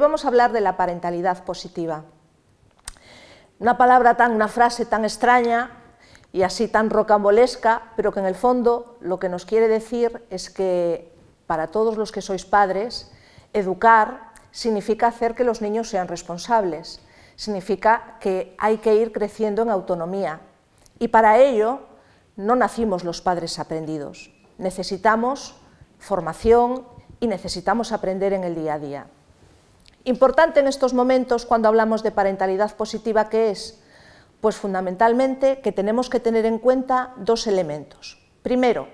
vamos a hablar de la parentalidad positiva. Una palabra tan, una frase tan extraña y así tan rocambolesca, pero que en el fondo lo que nos quiere decir es que para todos los que sois padres, educar significa hacer que los niños sean responsables, significa que hay que ir creciendo en autonomía. Y para ello no nacimos los padres aprendidos, necesitamos formación y necesitamos aprender en el día a día. Importante en estos momentos cuando hablamos de parentalidad positiva, ¿qué es? Pues fundamentalmente que tenemos que tener en cuenta dos elementos. Primero,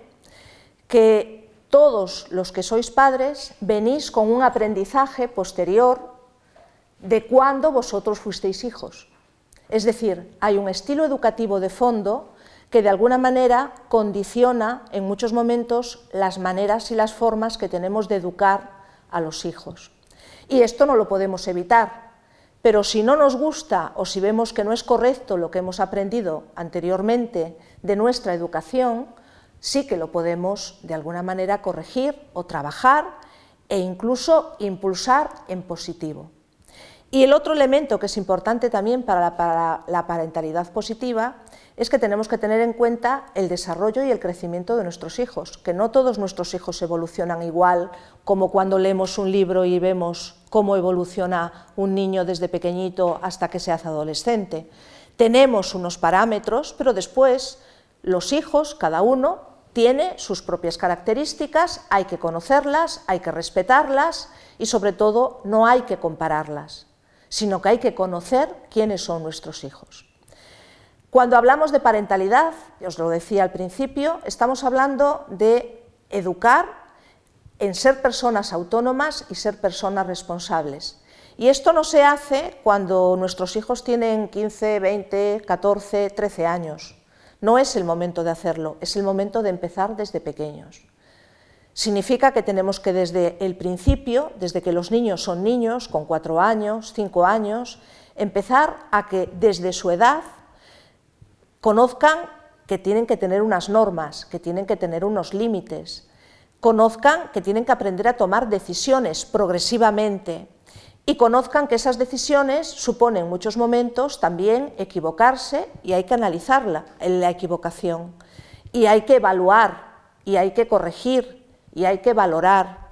que todos los que sois padres venís con un aprendizaje posterior de cuando vosotros fuisteis hijos. Es decir, hay un estilo educativo de fondo que de alguna manera condiciona en muchos momentos las maneras y las formas que tenemos de educar a los hijos. Y esto no lo podemos evitar. Pero si no nos gusta o si vemos que no es correcto lo que hemos aprendido anteriormente de nuestra educación, sí que lo podemos de alguna manera corregir o trabajar e incluso impulsar en positivo. Y el otro elemento que es importante también para la, parentalidad positiva es que tenemos que tener en cuenta el desarrollo y el crecimiento de nuestros hijos, que no todos nuestros hijos evolucionan igual como cuando leemos un libro y vemos cómo evoluciona un niño desde pequeñito hasta que se hace adolescente. Tenemos unos parámetros, pero después los hijos, cada uno, tiene sus propias características, hay que conocerlas, hay que respetarlas y sobre todo no hay que compararlas, sino que hay que conocer quiénes son nuestros hijos. Cuando hablamos de parentalidad, os lo decía al principio, estamos hablando de educar en ser personas autónomas y ser personas responsables. Y esto no se hace cuando nuestros hijos tienen 15, 20, 14, 13 años. No es el momento de hacerlo, es el momento de empezar desde pequeños. Significa que tenemos que desde el principio, desde que los niños son niños, con 4 años, 5 años, empezar a que desde su edad conozcan que tienen que tener unas normas, que tienen que tener unos límites, conozcan que tienen que aprender a tomar decisiones progresivamente y conozcan que esas decisiones suponen en muchos momentos también equivocarse y hay que analizarla la equivocación y hay que evaluar y hay que corregir y hay que valorar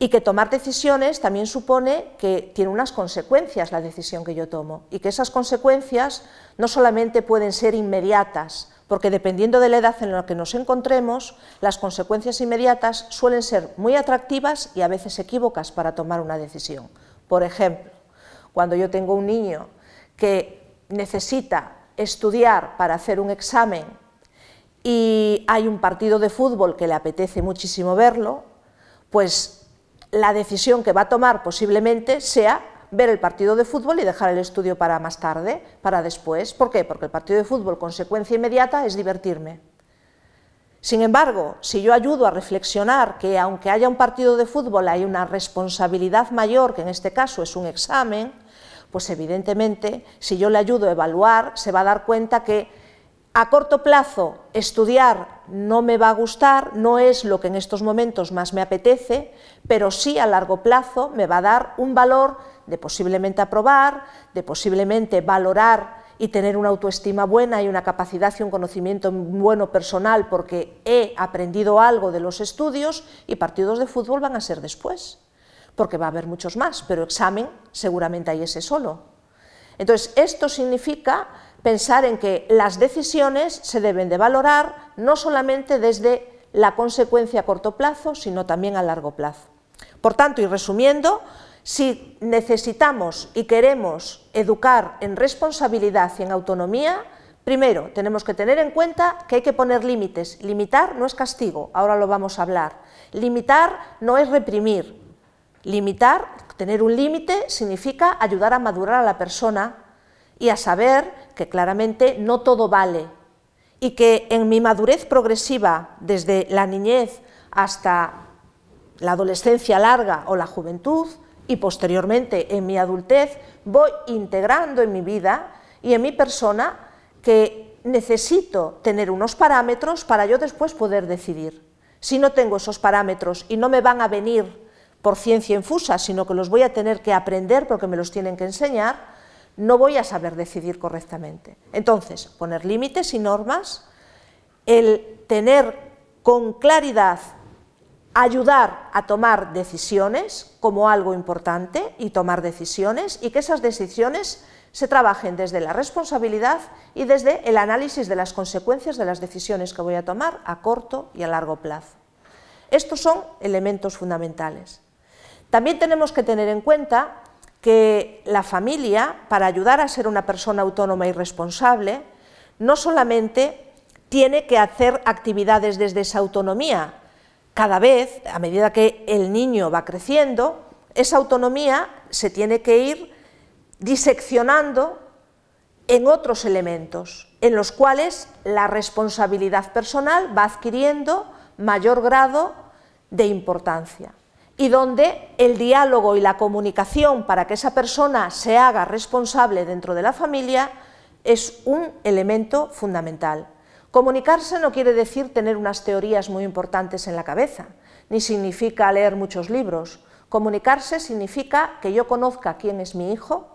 y que tomar decisiones también supone que tiene unas consecuencias la decisión que yo tomo y que esas consecuencias no solamente pueden ser inmediatas, porque dependiendo de la edad en la que nos encontremos, las consecuencias inmediatas suelen ser muy atractivas y a veces equívocas para tomar una decisión. Por ejemplo, cuando yo tengo un niño que necesita estudiar para hacer un examen y hay un partido de fútbol que le apetece muchísimo verlo, pues la decisión que va a tomar posiblemente sea ver el partido de fútbol y dejar el estudio para más tarde, para después. ¿Por qué? Porque el partido de fútbol, consecuencia inmediata, es divertirme. Sin embargo, si yo ayudo a reflexionar que aunque haya un partido de fútbol hay una responsabilidad mayor, que en este caso es un examen, pues evidentemente, si yo le ayudo a evaluar, se va a dar cuenta que a corto plazo estudiar no me va a gustar, no es lo que en estos momentos más me apetece, pero sí a largo plazo me va a dar un valor de posiblemente aprobar, de posiblemente valorar y tener una autoestima buena y una capacidad y un conocimiento bueno personal porque he aprendido algo de los estudios y partidos de fútbol van a ser después, porque va a haber muchos más, pero examen seguramente hay ese solo. Entonces, esto significa pensar en que las decisiones se deben de valorar no solamente desde la consecuencia a corto plazo, sino también a largo plazo. Por tanto, y resumiendo, si necesitamos y queremos educar en responsabilidad y en autonomía, primero tenemos que tener en cuenta que hay que poner límites. Limitar no es castigo, ahora lo vamos a hablar. Limitar no es reprimir. Limitar, tener un límite, significa ayudar a madurar a la persona y a saber que claramente no todo vale y que en mi madurez progresiva, desde la niñez hasta la adolescencia larga o la juventud, y posteriormente en mi adultez voy integrando en mi vida y en mi persona que necesito tener unos parámetros para yo después poder decidir. Si no tengo esos parámetros y no me van a venir por ciencia infusa, sino que los voy a tener que aprender porque me los tienen que enseñar, no voy a saber decidir correctamente. Entonces, poner límites y normas, el tener con claridad ayudar a tomar decisiones como algo importante y tomar decisiones y que esas decisiones se trabajen desde la responsabilidad y desde el análisis de las consecuencias de las decisiones que voy a tomar a corto y a largo plazo. Estos son elementos fundamentales. También tenemos que tener en cuenta que la familia, para ayudar a ser una persona autónoma y responsable, no solamente tiene que hacer actividades desde esa autonomía, cada vez, a medida que el niño va creciendo, esa autonomía se tiene que ir diseccionando en otros elementos, en los cuales la responsabilidad personal va adquiriendo mayor grado de importancia y donde el diálogo y la comunicación para que esa persona se haga responsable dentro de la familia es un elemento fundamental. Comunicarse no quiere decir tener unas teorías muy importantes en la cabeza, ni significa leer muchos libros. Comunicarse significa que yo conozca quién es mi hijo,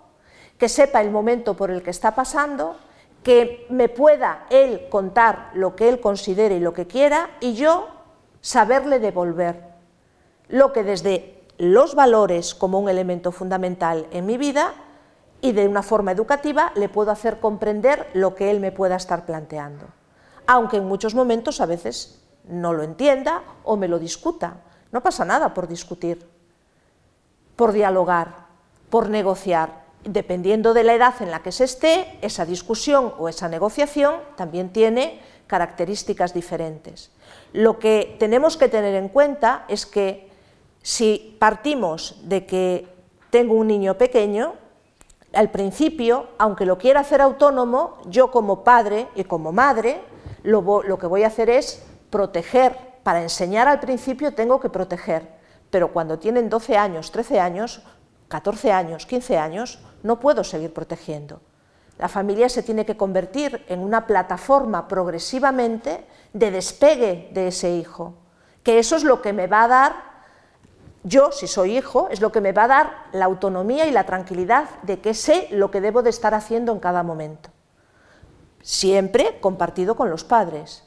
que sepa el momento por el que está pasando, que me pueda él contar lo que él considere y lo que quiera, y yo saberle devolver lo que desde los valores como un elemento fundamental en mi vida y de una forma educativa le puedo hacer comprender lo que él me pueda estar planteando aunque en muchos momentos a veces no lo entienda o me lo discuta. No pasa nada por discutir, por dialogar, por negociar. Dependiendo de la edad en la que se esté, esa discusión o esa negociación también tiene características diferentes. Lo que tenemos que tener en cuenta es que si partimos de que tengo un niño pequeño, al principio, aunque lo quiera hacer autónomo, yo como padre y como madre lo, que voy a hacer es proteger. Para enseñar al principio tengo que proteger, pero cuando tienen 12 años, 13 años, 14 años, 15 años, no puedo seguir protegiendo. La familia se tiene que convertir en una plataforma progresivamente de despegue de ese hijo, que eso es lo que me va a dar, yo si soy hijo, es lo que me va a dar la autonomía y la tranquilidad de que sé lo que debo de estar haciendo en cada momento siempre compartido con los padres.